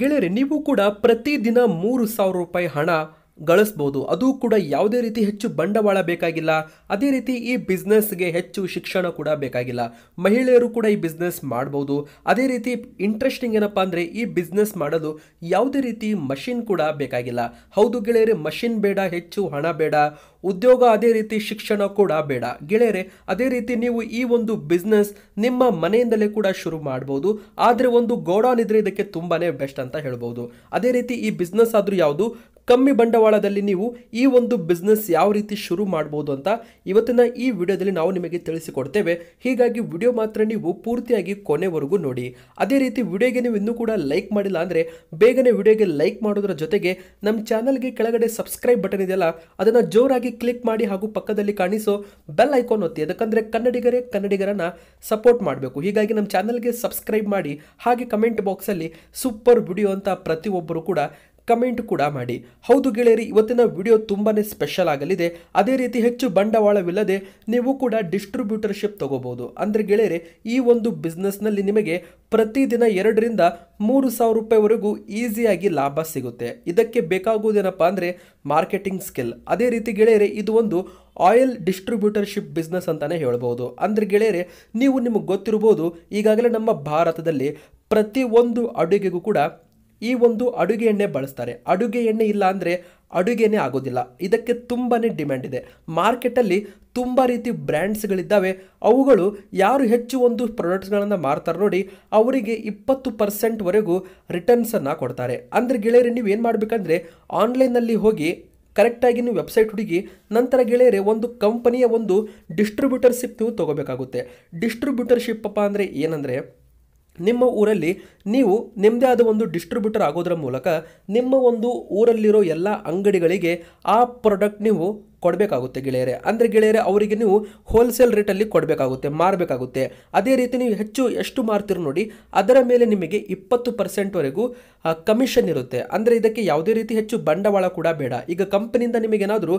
ಗೆಳೆಯರೆ ನೀವು ಕೂಡ ಪ್ರತಿದಿನ ಮೂರು ಸಾವಿರ ರೂಪಾಯಿ ಹಣ ಗಳಿಸ್ಬೋದು ಅದು ಕೂಡ ಯಾವುದೇ ರೀತಿ ಹೆಚ್ಚು ಬಂಡವಾಳ ಬೇಕಾಗಿಲ್ಲ ಅದೇ ರೀತಿ ಈ ಬಿಸ್ನೆಸ್ಗೆ ಹೆಚ್ಚು ಶಿಕ್ಷಣ ಕೂಡ ಬೇಕಾಗಿಲ್ಲ ಮಹಿಳೆಯರು ಕೂಡ ಈ ಬಿಸ್ನೆಸ್ ಮಾಡ್ಬೋದು ಅದೇ ರೀತಿ ಇಂಟ್ರೆಸ್ಟಿಂಗ್ ಏನಪ್ಪ ಅಂದರೆ ಈ ಬಿಸ್ನೆಸ್ ಮಾಡಲು ಯಾವುದೇ ರೀತಿ ಮಷಿನ್ ಕೂಡ ಬೇಕಾಗಿಲ್ಲ ಹೌದು ಗೆಳೆಯರೆ ಮಷಿನ್ ಬೇಡ ಹೆಚ್ಚು ಹಣ ಬೇಡ ಉದ್ಯೋಗ ಅದೇ ರೀತಿ ಶಿಕ್ಷಣ ಕೂಡ ಬೇಡ ಗೆಳೆಯರೆ ಅದೇ ರೀತಿ ನೀವು ಈ ಒಂದು ಬಿಸ್ನೆಸ್ ನಿಮ್ಮ ಮನೆಯಿಂದಲೇ ಕೂಡ ಶುರು ಮಾಡ್ಬೋದು ಆದರೆ ಒಂದು ಗೋಡೌನ್ ಇದ್ರೆ ಇದಕ್ಕೆ ತುಂಬಾ ಬೆಸ್ಟ್ ಅಂತ ಹೇಳ್ಬೋದು ಅದೇ ರೀತಿ ಈ ಬಿಸ್ನೆಸ್ ಆದರೂ ಯಾವುದು ಕಮ್ಮಿ ಬಂಡವಾಳದಲ್ಲಿ ನೀವು ಈ ಒಂದು ಬಿಸ್ನೆಸ್ ಯಾವ ರೀತಿ ಶುರು ಮಾಡ್ಬೋದು ಅಂತ ಇವತ್ತಿನ ಈ ವಿಡಿಯೋದಲ್ಲಿ ನಾವು ನಿಮಗೆ ತಿಳಿಸಿಕೊಡ್ತೇವೆ ಹೀಗಾಗಿ ವಿಡಿಯೋ ಮಾತ್ರ ನೀವು ಪೂರ್ತಿಯಾಗಿ ಕೊನೆವರೆಗೂ ನೋಡಿ ಅದೇ ರೀತಿ ವಿಡಿಯೋಗೆ ನೀವು ಇನ್ನೂ ಕೂಡ ಲೈಕ್ ಮಾಡಿಲ್ಲ ಅಂದರೆ ಬೇಗನೆ ವಿಡಿಯೋಗೆ ಲೈಕ್ ಮಾಡೋದ್ರ ಜೊತೆಗೆ ನಮ್ಮ ಚಾನಲ್ಗೆ ಕೆಳಗಡೆ ಸಬ್ಸ್ಕ್ರೈಬ್ ಬಟನ್ ಇದೆಯಲ್ಲ ಅದನ್ನು ಜೋರಾಗಿ ಕ್ಲಿಕ್ ಮಾಡಿ ಹಾಗೂ ಪಕ್ಕದಲ್ಲಿ ಕಾಣಿಸೋ ಬೆಲ್ ಐಕಾನ್ ಒತ್ತಿ ಅದಕ್ಕಂದರೆ ಕನ್ನಡಿಗರೇ ಕನ್ನಡಿಗರನ್ನು ಸಪೋರ್ಟ್ ಮಾಡಬೇಕು ಹೀಗಾಗಿ ನಮ್ಮ ಚಾನಲ್ಗೆ ಸಬ್ಸ್ಕ್ರೈಬ್ ಮಾಡಿ ಹಾಗೆ ಕಮೆಂಟ್ ಬಾಕ್ಸಲ್ಲಿ ಸೂಪರ್ ವಿಡಿಯೋ ಅಂತ ಪ್ರತಿಯೊಬ್ಬರು ಕೂಡ ಕಮೆಂಟ್ ಕೂಡ ಮಾಡಿ ಹೌದು ಗೆಳೆಯರಿ ಇವತ್ತಿನ ವಿಡಿಯೋ ತುಂಬಾ ಸ್ಪೆಷಲ್ ಆಗಲಿದೆ ಅದೇ ರೀತಿ ಹೆಚ್ಚು ಬಂಡವಾಳವಿಲ್ಲದೆ ನೀವು ಕೂಡ ಡಿಸ್ಟ್ರಿಬ್ಯೂಟರ್ಶಿಪ್ ತಗೋಬಹುದು ಅಂದರೆ ಗೆಳೆಯರೆ ಈ ಒಂದು ಬಿಸ್ನೆಸ್ನಲ್ಲಿ ನಿಮಗೆ ಪ್ರತಿದಿನ ಎರಡರಿಂದ ಮೂರು ಸಾವಿರ ರೂಪಾಯಿವರೆಗೂ ಈಸಿಯಾಗಿ ಲಾಭ ಸಿಗುತ್ತೆ ಇದಕ್ಕೆ ಬೇಕಾಗುವುದೇನಪ್ಪ ಅಂದರೆ ಮಾರ್ಕೆಟಿಂಗ್ ಸ್ಕಿಲ್ ಅದೇ ರೀತಿ ಗೆಳೆಯರೆ ಇದು ಒಂದು ಆಯಿಲ್ ಡಿಸ್ಟ್ರಿಬ್ಯೂಟರ್ಶಿಪ್ ಬಿಸ್ನೆಸ್ ಅಂತಲೇ ಹೇಳ್ಬೋದು ಅಂದರೆ ಗೆಳೆಯರೆ ನೀವು ನಿಮಗೆ ಗೊತ್ತಿರ್ಬೋದು ಈಗಾಗಲೇ ನಮ್ಮ ಭಾರತದಲ್ಲಿ ಪ್ರತಿಯೊಂದು ಅಡುಗೆಗೂ ಕೂಡ ಈ ಒಂದು ಅಡುಗೆ ಎಣ್ಣೆ ಬಳಸ್ತಾರೆ ಅಡುಗೆ ಎಣ್ಣೆ ಇಲ್ಲ ಅಂದರೆ ಅಡುಗೆನೇ ಆಗೋದಿಲ್ಲ ಇದಕ್ಕೆ ತುಂಬಾ ಡಿಮ್ಯಾಂಡ್ ಇದೆ ಮಾರ್ಕೆಟಲ್ಲಿ ತುಂಬ ರೀತಿ ಬ್ರ್ಯಾಂಡ್ಸ್ಗಳಿದ್ದಾವೆ ಅವುಗಳು ಯಾರು ಹೆಚ್ಚು ಒಂದು ಪ್ರಾಡಕ್ಟ್ಸ್ಗಳನ್ನು ಮಾರ್ತಾರೆ ನೋಡಿ ಅವರಿಗೆ ಇಪ್ಪತ್ತು ಪರ್ಸೆಂಟ್ವರೆಗೂ ರಿಟರ್ನ್ಸನ್ನು ಕೊಡ್ತಾರೆ ಅಂದರೆ ಗೆಳೆಯರೆ ನೀವು ಏನು ಮಾಡಬೇಕಂದ್ರೆ ಆನ್ಲೈನ್ನಲ್ಲಿ ಹೋಗಿ ಕರೆಕ್ಟಾಗಿ ನೀವು ವೆಬ್ಸೈಟ್ ಹುಡುಗಿ ನಂತರ ಗೆಳೆಯರೆ ಒಂದು ಕಂಪನಿಯ ಒಂದು ಡಿಸ್ಟ್ರಿಬ್ಯೂಟರ್ಶಿಪ್ ನೀವು ತೊಗೋಬೇಕಾಗುತ್ತೆ ಡಿಸ್ಟ್ರಿಬ್ಯೂಟರ್ಶಿಪ್ ಅಪ್ಪ ಅಂದರೆ ಏನಂದರೆ ನಿಮ್ಮ ಊರಲ್ಲಿ ನೀವು ನಿಮ್ಮದೇ ಆದ ಒಂದು ಡಿಸ್ಟ್ರಿಬ್ಯೂಟರ್ ಆಗೋದ್ರ ಮೂಲಕ ನಿಮ್ಮ ಒಂದು ಊರಲ್ಲಿರೋ ಎಲ್ಲ ಅಂಗಡಿಗಳಿಗೆ ಆ ಪ್ರಾಡಕ್ಟ್ ನೀವು ಕೊಡಬೇಕಾಗುತ್ತೆ ಗೆಳೆಯರೆ ಅಂದರೆ ಗೆಳೆಯರೆ ಅವರಿಗೆ ನೀವು ಹೋಲ್ಸೇಲ್ ರೇಟಲ್ಲಿ ಕೊಡಬೇಕಾಗುತ್ತೆ ಮಾರಬೇಕಾಗುತ್ತೆ ಅದೇ ರೀತಿ ನೀವು ಹೆಚ್ಚು ಎಷ್ಟು ಮಾರ್ತಿರೋ ನೋಡಿ ಅದರ ಮೇಲೆ ನಿಮಗೆ ಇಪ್ಪತ್ತು ಪರ್ಸೆಂಟ್ವರೆಗೂ ಕಮಿಷನ್ ಇರುತ್ತೆ ಅಂದರೆ ಇದಕ್ಕೆ ಯಾವುದೇ ರೀತಿ ಹೆಚ್ಚು ಬಂಡವಾಳ ಕೂಡ ಬೇಡ ಈಗ ಕಂಪನಿಯಿಂದ ನಿಮಗೇನಾದರೂ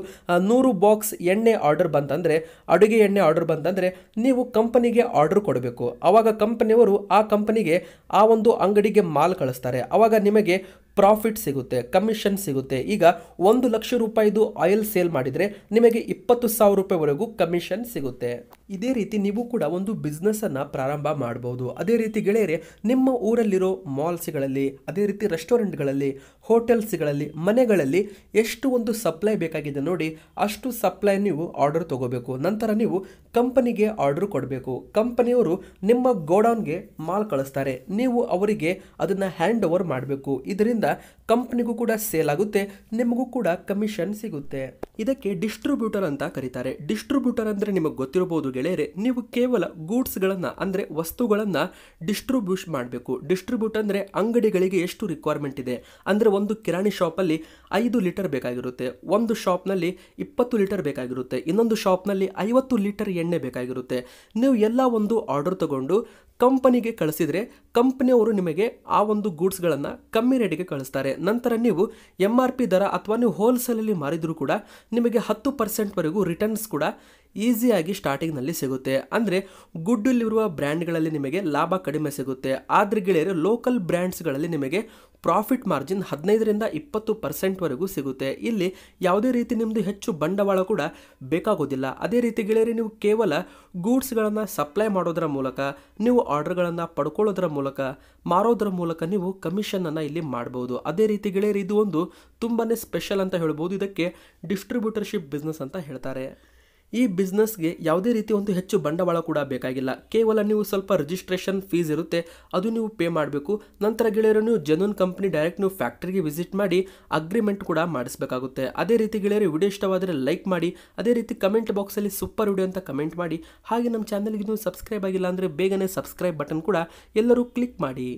ನೂರು ಬಾಕ್ಸ್ ಎಣ್ಣೆ ಆರ್ಡರ್ ಬಂತಂದರೆ ಅಡುಗೆ ಎಣ್ಣೆ ಆರ್ಡರ್ ಬಂತಂದರೆ ನೀವು ಕಂಪನಿಗೆ ಆರ್ಡರ್ ಕೊಡಬೇಕು ಆವಾಗ ಕಂಪನಿಯವರು ಆ ಕಂಪನಿಗೆ ಆ ಒಂದು ಅಂಗಡಿಗೆ ಮಾಲ್ ಕಳಿಸ್ತಾರೆ ಆವಾಗ ನಿಮಗೆ ಪ್ರಾಫಿಟ್ ಸಿಗುತ್ತೆ ಕಮಿಷನ್ ಸಿಗುತ್ತೆ ಈಗ ಒಂದು ಲಕ್ಷ ರೂಪಾಯಿದು ಆಯಿಲ್ ಸೇಲ್ ಮಾಡಿದರೆ ನಿಮಗೆ ಇಪ್ಪತ್ತು ಸಾವಿರ ರೂಪಾಯಿವರೆಗೂ ಕಮಿಷನ್ ಸಿಗುತ್ತೆ ಇದೇ ರೀತಿ ನೀವು ಕೂಡ ಒಂದು ಬಿಸ್ನೆಸ್ಸನ್ನು ಪ್ರಾರಂಭ ಮಾಡ್ಬೋದು ಅದೇ ರೀತಿ ಗೆಳೆಯರೆ ನಿಮ್ಮ ಊರಲ್ಲಿರೋ ಮಾಲ್ಸ್ಗಳಲ್ಲಿ ಅದೇ ರೀತಿ ರೆಸ್ಟೋರೆಂಟ್ಗಳಲ್ಲಿ ಹೋಟೆಲ್ಸ್ಗಳಲ್ಲಿ ಮನೆಗಳಲ್ಲಿ ಎಷ್ಟು ಒಂದು ಸಪ್ಲೈ ಬೇಕಾಗಿದೆ ನೋಡಿ ಅಷ್ಟು ಸಪ್ಲೈ ನೀವು ಆರ್ಡರ್ ತಗೋಬೇಕು ನಂತರ ನೀವು ಕಂಪನಿಗೆ ಆರ್ಡರ್ ಕೊಡಬೇಕು ಕಂಪನಿಯವರು ನಿಮ್ಮ ಗೋಡೌನ್ಗೆ ಮಾಲ್ ಕಳಿಸ್ತಾರೆ ನೀವು ಅವರಿಗೆ ಅದನ್ನು ಹ್ಯಾಂಡ್ ಓವರ್ ಮಾಡಬೇಕು ಇದರಿಂದ ಕಂಪ್ನಿಗೂ ಕೂಡ ಸೇಲ್ ಆಗುತ್ತೆ ನಿಮಗೂ ಕೂಡ ಕಮಿಷನ್ ಸಿಗುತ್ತೆ ಇದಕ್ಕೆ ಡಿಸ್ಟ್ರಿಬ್ಯೂಟರ್ ಅಂತ ಕರೀತಾರೆ ಡಿಸ್ಟ್ರಿಬ್ಯೂಟರ್ ಅಂದ್ರೆ ನಿಮಗೆ ಗೊತ್ತಿರಬಹುದು ಗೆಳೆಯರೆ ನೀವು ಕೇವಲ ಗೂಡ್ಸ್ಗಳನ್ನು ಅಂದ್ರೆ ವಸ್ತುಗಳನ್ನು ಡಿಸ್ಟ್ರಿಬ್ಯೂಷ್ ಮಾಡಬೇಕು ಡಿಸ್ಟ್ರಿಬ್ಯೂಟ್ ಅಂದ್ರೆ ಅಂಗಡಿಗಳಿಗೆ ಎಷ್ಟು ರಿಕ್ವೈರ್ಮೆಂಟ್ ಇದೆ ಅಂದ್ರೆ ಒಂದು ಕಿರಾಣಿ ಶಾಪಲ್ಲಿ ಐದು ಲೀಟರ್ ಬೇಕಾಗಿರುತ್ತೆ ಒಂದು ಶಾಪ್ ನಲ್ಲಿ ಇಪ್ಪತ್ತು ಲೀಟರ್ ಬೇಕಾಗಿರುತ್ತೆ ಇನ್ನೊಂದು ಶಾಪ್ನಲ್ಲಿ ಐವತ್ತು ಲೀಟರ್ ಎಣ್ಣೆ ಬೇಕಾಗಿರುತ್ತೆ ನೀವು ಎಲ್ಲ ಒಂದು ಆರ್ಡರ್ ತಗೊಂಡು ಕಂಪನಿಗೆ ಕಳಿಸಿದರೆ ಕಂಪ್ನಿಯವರು ನಿಮಗೆ ಆ ಒಂದು ಗೂಡ್ಸ್ಗಳನ್ನು ಕಮ್ಮಿ ರೇಟಿಗೆ ಕಳಿಸ್ತಾರೆ ನಂತರ ನೀವು ಎಮ್ ಆರ್ ಪಿ ದರ ಅಥವಾ ನೀವು ಹೋಲ್ಸೇಲಲ್ಲಿ ಮಾರಿದರೂ ಕೂಡ ನಿಮಗೆ ಹತ್ತು ಪರ್ಸೆಂಟ್ವರೆಗೂ ರಿಟರ್ನ್ಸ್ ಕೂಡ ಈಸಿಯಾಗಿ ಸ್ಟಾರ್ಟಿಂಗ್ನಲ್ಲಿ ಸಿಗುತ್ತೆ ಅಂದರೆ ಗುಡ್ಡಲ್ಲಿರುವ ಬ್ರ್ಯಾಂಡ್ಗಳಲ್ಲಿ ನಿಮಗೆ ಲಾಭ ಕಡಿಮೆ ಸಿಗುತ್ತೆ ಆದರೆ ಗೆಳೆಯರೆ ಲೋಕಲ್ ಬ್ರ್ಯಾಂಡ್ಸ್ಗಳಲ್ಲಿ ನಿಮಗೆ ಪ್ರಾಫಿಟ್ ಮಾರ್ಜಿನ್ ಹದಿನೈದರಿಂದ ಇಪ್ಪತ್ತು ಪರ್ಸೆಂಟ್ವರೆಗೂ ಸಿಗುತ್ತೆ ಇಲ್ಲಿ ಯಾವುದೇ ರೀತಿ ನಿಮ್ಮದು ಹೆಚ್ಚು ಬಂಡವಾಳ ಕೂಡ ಬೇಕಾಗೋದಿಲ್ಲ ಅದೇ ರೀತಿ ಗೆಳೆಯರಿ ನೀವು ಕೇವಲ ಗೂಡ್ಸ್ಗಳನ್ನು ಸಪ್ಲೈ ಮಾಡೋದರ ಮೂಲಕ ನೀವು ಆರ್ಡರ್ಗಳನ್ನು ಪಡ್ಕೊಳ್ಳೋದ್ರ ಮೂಲಕ ಮಾರೋದ್ರ ಮೂಲಕ ನೀವು ಕಮಿಷನನ್ನು ಇಲ್ಲಿ ಮಾಡ್ಬೋದು ಅದೇ ರೀತಿ ಗೆಳೆಯರಿ ಇದು ಒಂದು ತುಂಬಾ ಸ್ಪೆಷಲ್ ಅಂತ ಹೇಳ್ಬೋದು ಇದಕ್ಕೆ ಡಿಸ್ಟ್ರಿಬ್ಯೂಟರ್ಶಿಪ್ ಬಿಸ್ನೆಸ್ ಅಂತ ಹೇಳ್ತಾರೆ ಈ ಬಿಸ್ನೆಸ್ಗೆ ಯಾವುದೇ ರೀತಿ ಒಂದು ಹೆಚ್ಚು ಬಂಡವಾಳ ಕೂಡ ಬೇಕಾಗಿಲ್ಲ ಕೇವಲ ನೀವು ಸ್ವಲ್ಪ ರಿಜಿಸ್ಟ್ರೇಷನ್ ಫೀಸ್ ಇರುತ್ತೆ ಅದು ನೀವು ಪೇ ಮಾಡಬೇಕು ನಂತರ ಗೆಳೆಯರು ನೀವು ಜನೂನ್ ಕಂಪ್ನಿ ಡೈರೆಕ್ಟ್ ನೀವು ಫ್ಯಾಕ್ಟ್ರಿಗೆ ವಿಸಿಟ್ ಮಾಡಿ ಅಗ್ರಿಮೆಂಟ್ ಕೂಡ ಮಾಡಿಸಬೇಕಾಗುತ್ತೆ ಅದೇ ರೀತಿ ಗೆಳೆಯರು ವಿಡಿಯೋ ಇಷ್ಟವಾದರೆ ಲೈಕ್ ಮಾಡಿ ಅದೇ ರೀತಿ ಕಮೆಂಟ್ ಬಾಕ್ಸಲ್ಲಿ ಸೂಪರ್ ವಿಡಿಯೋ ಅಂತ ಕಮೆಂಟ್ ಮಾಡಿ ಹಾಗೆ ನಮ್ಮ ಚಾನಲ್ಗೆ ನೀವು ಸಬ್ಸ್ಕ್ರೈಬ್ ಆಗಿಲ್ಲ ಅಂದರೆ ಬೇಗನೆ ಸಬ್ಸ್ಕ್ರೈಬ್ ಬಟನ್ ಕೂಡ ಎಲ್ಲರೂ ಕ್ಲಿಕ್ ಮಾಡಿ